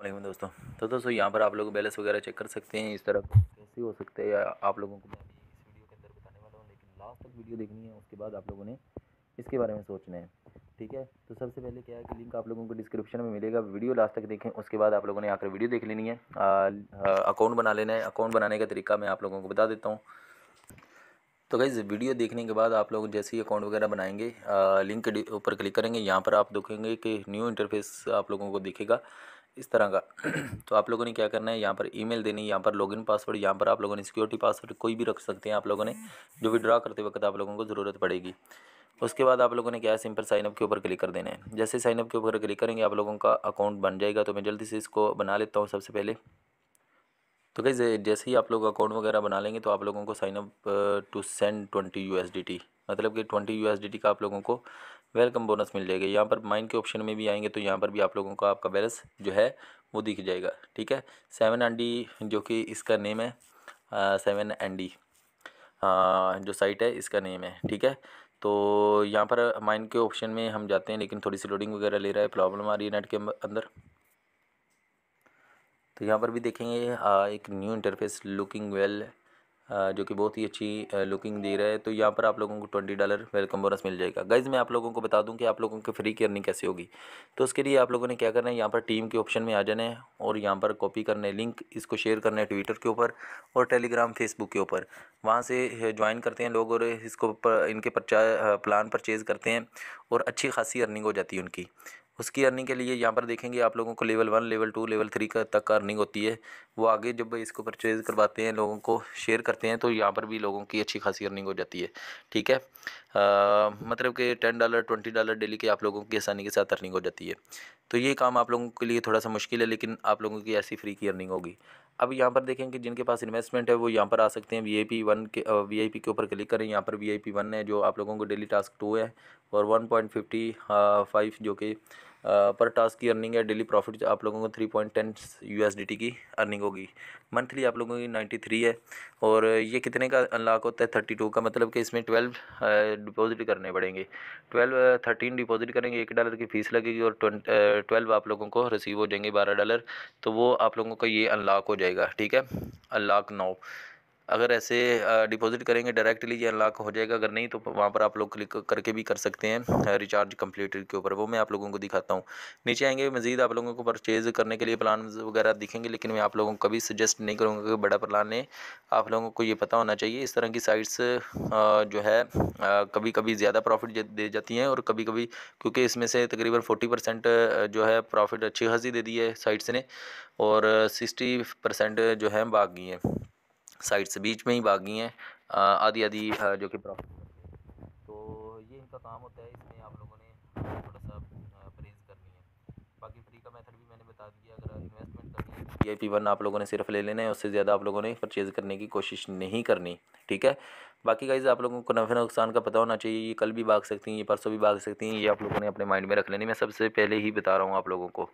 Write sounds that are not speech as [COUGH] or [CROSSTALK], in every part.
वालेकुम दोस्तों तो दोस्तों यहाँ पर आप लोग बैलेंस वगैरह चेक कर सकते हैं इस तरह कैसे हो सकते हैं या आप लोगों को मैं इस वीडियो के अंदर बताने वाला हूँ लेकिन लास्ट तक वीडियो देखनी है उसके बाद आप लोगों ने इसके बारे में सोचना है ठीक है तो सबसे पहले क्या है कि लिंक आप लोगों को डिस्क्रिप्शन में मिलेगा वीडियो लास्ट तक देखें उसके बाद आप लोगों ने आकर वीडियो देख लेनी है अकाउंट बना लेना है अकाउंट बनाने का तरीका मैं आप लोगों को बता देता हूँ तो गई वीडियो देखने के बाद आप लोग जैसे ही अकाउंट वगैरह बनाएंगे लिंक के ऊपर क्लिक करेंगे यहाँ पर आप देखेंगे कि न्यू इंटरफेस आप लोगों को दिखेगा इस तरह का [CLEARS THROAT] तो आप लोगों ने क्या करना है यहाँ पर ईमेल देनी यहाँ पर लॉगिन पासवर्ड यहाँ पर आप लोगों ने सिक्योरिटी पासवर्ड कोई भी रख सकते हैं आप लोगों ने जो विड्रॉ करते वक्त आप लोगों को ज़रूरत पड़ेगी उसके बाद आप लोगों ने क्या है सिंपल साइनअप के ऊपर क्लिक कर देना है जैसे साइनअप के ऊपर क्लिक करेंगे आप लोगों का अकाउंट बन जाएगा तो मैं जल्दी से इसको बना लेता हूँ सबसे पहले तो कहीं जैसे ही आप लोग अकाउंट वगैरह बना लेंगे तो आप लोगों को sign up to send twenty U मतलब कि ट्वेंटी यू का आप लोगों को वेलकम बोनस मिल जाएगा यहाँ पर माइन के ऑप्शन में भी आएंगे तो यहाँ पर भी आप लोगों को आपका बैलेंस जो है वो दिख जाएगा ठीक है सेवन एन डी जो कि इसका नेम है सेवन एन डी जो साइट है इसका नेम है ठीक है तो यहाँ पर माइन के ऑप्शन में हम जाते हैं लेकिन थोड़ी सी लोडिंग वगैरह ले रहा है प्रॉब्लम आ रही है नेट के अंदर तो यहाँ पर भी देखेंगे आ, एक न्यू इंटरफेस लुकिंग वेल जो कि बहुत ही अच्छी लुकिंग दे रहा है तो यहाँ पर आप लोगों को ट्वेंटी डॉलर वेलकम बोनस मिल जाएगा गाइज मैं आप लोगों को बता दूँ कि आप लोगों की फ्री की अर्निंग कैसे होगी तो उसके लिए आप लोगों ने क्या करना है यहाँ पर टीम के ऑप्शन में आ जाना है और यहाँ पर कॉपी करना है लिंक इसको शेयर करना है ट्विटर के ऊपर और टेलीग्राम फेसबुक के ऊपर वहाँ से ज्वाइन करते हैं लोग और इसको पर, इनके परचा प्लान परचेज़ करते हैं और अच्छी खासी अर्निंग हो जाती है उनकी उसकी अर्निंग के लिए यहाँ पर देखेंगे आप लोगों को level one level two level three का तक अर्निंग होती है वो आगे जब इसको परचेज़ करवाते हैं लोगों को शेयर करते हैं तो यहाँ पर भी लोगों की अच्छी खासी अर्निंग हो जाती है ठीक है आ, मतलब कि ten dollar twenty dollar daily के आप लोगों की आसानी के साथ अर्निंग हो जाती है तो ये काम आप लोगों के लिए थोड़ा सा मुश्किल है लेकिन आप लोगों की ऐसी फ्री की अर्निंग होगी अब यहाँ पर देखेंगे जिनके पास इन्वेस्टमेंट है वो यहाँ पर आ सकते हैं वी आई पी वन के वी आई पी के ऊपर क्लिक करें यहाँ पर वी आई पी वन है जो आप लोगों को डेली टास्क टू है और वन पॉइंट फिफ्टी फाइव जो कि पर टास्क की अर्निंग है डेली प्रॉफिट आप लोगों को थ्री पॉइंट टेन यू की अर्निंग होगी मंथली आप लोगों की नाइन्टी थ्री है और ये कितने का अनलॉक होता है थर्टी टू का मतलब कि इसमें ट्वेल्व डिपॉजिट करने पड़ेंगे ट्वेल्व थर्टीन डिपॉजिट करेंगे एक डॉलर की फ़ीस लगेगी और ट्वेल्व आप लोगों को रिसीव हो जाएंगे बारह डॉलर तो वो आप लोगों का ये अनलॉक हो जाएगा ठीक है अनलॉक नाउ अगर ऐसे डिपॉजिट करेंगे डायरेक्टली ये अनलॉक हो जाएगा अगर नहीं तो वहाँ पर आप लोग क्लिक करके भी कर सकते हैं रिचार्ज कंप्लीटेड के ऊपर वो मैं आप लोगों को दिखाता हूँ नीचे आएंगे मज़ीद आप लोगों को परचेज़ करने के लिए प्लान वगैरह दिखेंगे लेकिन मैं आप लोगों को कभी सजेस्ट नहीं करूँगा कि बड़ा प्लान है आप लोगों को ये पता होना चाहिए इस तरह की साइट्स जो है कभी कभी ज़्यादा प्रॉफिट दे जाती हैं और कभी कभी क्योंकि इसमें से तकरीबन फोर्टी परसेंट जो है प्रॉफिट अच्छी खासी दे दी है साइट्स ने और सिक्सटी परसेंट जो है भाग गई हैं साइड से बीच में ही भागी हैं आधी आधी जो कि प्रॉफिट तो ये इनका काम होता है इसमें आप लोगों ने थोड़ा सा परहेज करनी है बाकी फ्री का मेथड भी मैंने बता दिया अगर इन्वेस्टमेंट करनी है वी आई पी वन आप लोगों ने सिर्फ ले लेना है उससे ज़्यादा आप लोगों ने परचेज़ करने की कोशिश नहीं करनी ठीक है बाकी गाइज आप लोगों को नफे नुकसान का पता होना चाहिए ये कल भी भाग सकती हैं ये परसों भी भाग सकती हैं ये आप लोगों ने अपने माइंड में रख लेनी मैं सबसे पहले ही बता रहा हूँ आप लोगों को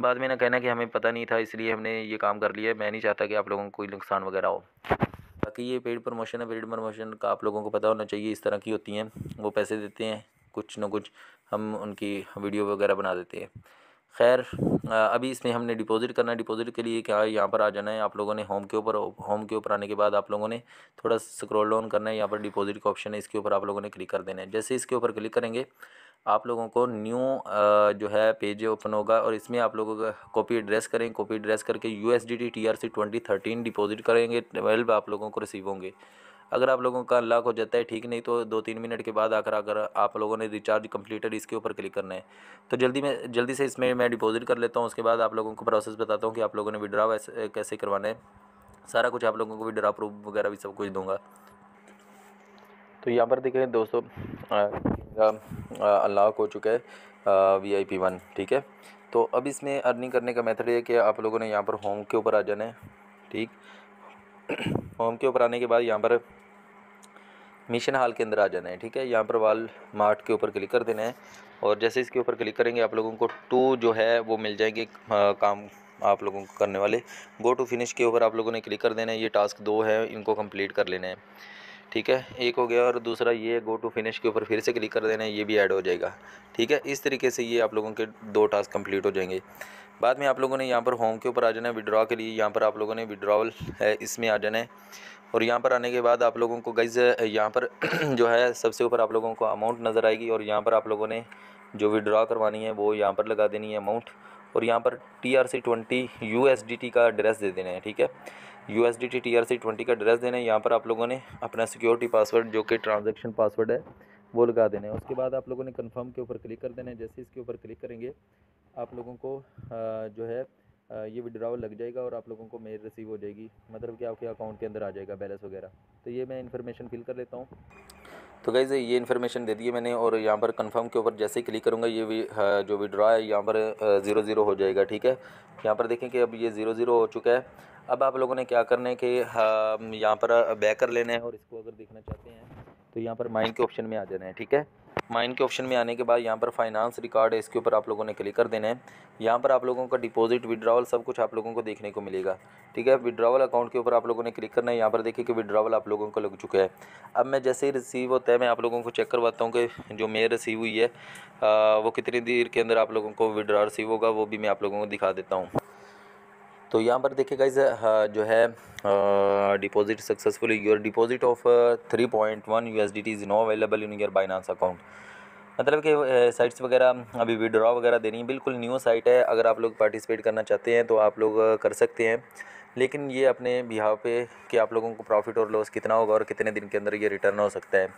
बाद में ना कहना कि हमें पता नहीं था इसलिए हमने ये काम कर लिया मैं नहीं चाहता कि आप लोगों को कोई नुकसान वगैरह हो बाकी ये पेड प्रमोशन है पेड प्रमोशन का आप लोगों को पता होना चाहिए इस तरह की होती हैं वो पैसे देते हैं कुछ ना कुछ हम उनकी वीडियो वगैरह बना देते हैं खैर अभी इसमें हमने डिपॉज़िट करना है डिपॉज़िट के लिए क्या यहाँ पर आ जाना है आप लोगों ने होम के ऊपर होम के ऊपर आने के बाद आप लोगों ने थोड़ा स्क्रॉल डाउन करना है यहाँ पर डिपॉज़िट का ऑप्शन है इसके ऊपर आप लोगों ने क्लिक कर देना है जैसे इसके ऊपर क्लिक करेंगे आप लोगों को न्यू जो है पेज ओपन होगा और इसमें आप लोगों का कॉपी एड्रेस करें कॉपी एड्रेस करके U S D T T R C twenty thirteen deposit करेंगे ट्वेल्व आप लोगों को रिसीव होंगे अगर आप लोगों का लॉक हो जाता है ठीक नहीं तो दो तीन मिनट के बाद आकर अगर आप लोगों ने रिचार्ज कम्प्लीटर इसके ऊपर क्लिक करना है तो जल्दी में जल्दी से इसमें मैं डिपॉजिट कर लेता हूँ उसके बाद आप लोगों को प्रोसेस बताता हूँ कि आप लोगों ने विड्रा कैसे करवाना है सारा कुछ आप लोगों को विड्रा प्रूफ वगैरह भी सब कुछ दूँगा तो यहाँ पर देखें दोस्तों अनलॉक हो चुका है वी आई पी वन ठीक है तो अब इसमें अर्निंग करने का मेथड ये कि आप लोगों ने यहाँ पर होम के ऊपर आ जाना है ठीक होम [CLEARS THROAT] के ऊपर आने के बाद यहाँ पर मिशन हाल के अंदर आ जाना है ठीक है यहाँ पर वाल मार्ट के ऊपर क्लिक कर देना है और जैसे इसके ऊपर क्लिक करेंगे आप लोगों को टू जो है वो मिल जाएंगे काम आप लोगों को करने वाले गो टू फिनिश के ऊपर आप लोगों ने क्लिक कर देना है ये टास्क दो है इनको कंप्लीट कर लेना है ठीक है एक हो गया और दूसरा ये गो टू फिनिश के ऊपर फिर से क्लिक कर देना है ये भी ऐड हो जाएगा ठीक है इस तरीके से ये आप लोगों के दो टास्क कंप्लीट हो जाएंगे बाद में आप लोगों ने यहाँ पर होम के ऊपर आ जाना है विड्रॉ के लिए यहाँ पर आप लोगों ने विड्रॉवल है इसमें आ जाना है और यहाँ पर आने के बाद आप लोगों को गईज़ यहाँ पर [CLEARS THROAT] जो है सबसे ऊपर आप लोगों को अमाउंट नज़र आएगी और यहाँ पर आप लोगों ने जो विड्रॉ करवानी है वो यहाँ पर लगा देनी है अमाउंट और यहाँ पर T R C twenty U S D T का एड्रेस दे देना है ठीक है U S D T T R C twenty का एड्रेस देना है यहाँ पर आप लोगों ने अपना सिक्योरिटी पासवर्ड जो कि ट्रांजेक्शन पासवर्ड है वो लगा देना है उसके बाद आप लोगों ने कन्फर्म के ऊपर क्लिक कर देना है जैसे इसके ऊपर क्लिक करेंगे आप लोगों को जो है ये विड्रावल लग जाएगा और आप लोगों को मेल रिसीव हो जाएगी मतलब कि आपके अकाउंट के अंदर आ जाएगा बैलेंस वगैरह तो ये मैं इन्फॉर्मेशन फिल कर लेता हूँ तो गैज़ ये इन्फॉर्मेशन दे दिए मैंने और यहाँ पर कंफर्म के ऊपर जैसे ही क्लिक करूँगा ये भी जो विड्रा है यहाँ पर ज़ीरो ज़ीरो हो जाएगा ठीक है यहाँ पर देखें कि अब ये ज़ीरो ज़ीरो हो चुका है अब आप लोगों ने क्या करना है कि यहाँ पर बैकर कर लेना है और इसको अगर देखना चाहते हैं तो यहाँ पर माइंड के ऑप्शन में आ जाना है ठीक है माइन के ऑप्शन में आने के बाद यहाँ पर फाइनेंस रिकॉर्ड है इसके ऊपर आप लोगों ने क्लिक कर देना है यहाँ पर आप लोगों का डिपॉजिट विड्रावल सब कुछ आप लोगों को देखने को मिलेगा ठीक है विड्रावल अकाउंट के ऊपर आप लोगों ने क्लिक करना है यहाँ पर देखिए कि विड्रावल आप लोगों को लग चुका है अब मैं जैसे ही रिसीव होता है मैं आप लोगों को चेक करवाता हूँ कि जो मेयर रिसीव हुई है आ, वो कितनी देर के अंदर आप लोगों को विड्रा रिसीव होगा वो भी मैं आप लोगों को दिखा देता हूँ तो यहाँ पर देखिए गाइज जो है deposit successfully your deposit of three point one U S D T is now available in your Binance account मतलब कि साइट्स वगैरह अभी विड्रॉ वगैरह देनी है बिल्कुल न्यू साइट है अगर आप लोग पार्टिसिपेट करना चाहते हैं तो आप लोग कर सकते हैं लेकिन ये अपने बिहाव पे कि आप लोगों को प्रॉफिट और लॉस कितना होगा और कितने दिन के अंदर ये रिटर्न हो सकता है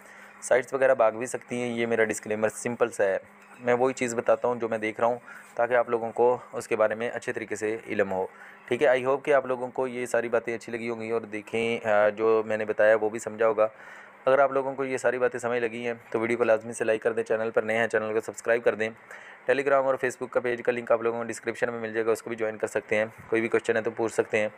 साइट्स वगैरह भाग भी सकती हैं ये मेरा डिस्क्लेमर सिंपल सा है मैं वही चीज़ बताता हूँ जो मैं देख रहा हूँ ताकि आप लोगों को उसके बारे में अच्छे तरीके से इलम हो ठीक है आई होप कि आप लोगों को ये सारी बातें अच्छी लगी होंगी और देखें जो मैंने बताया वो भी समझा होगा अगर आप लोगों को ये सारी बातें समझ लगी हैं तो वीडियो को लाजमी से लाइक कर दें चैनल पर नए हैं चैनल को सब्सक्राइब कर दें टेलीग्राम और फेसबुक का पेज का लिंक आप लोगों को डिस्क्रिप्शन में मिल जाएगा उसको भी ज्वाइन कर सकते हैं कोई भी क्वेश्चन है तो पूछ सकते हैं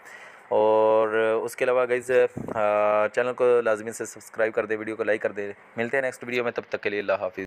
और उसके अलावा गई चैनल को लाजमी से सब्सक्राइब कर दें वीडियो को लाइक कर दें मिलते हैं नेक्स्ट वीडियो में तब तक के लिए अल्लाह हाफ़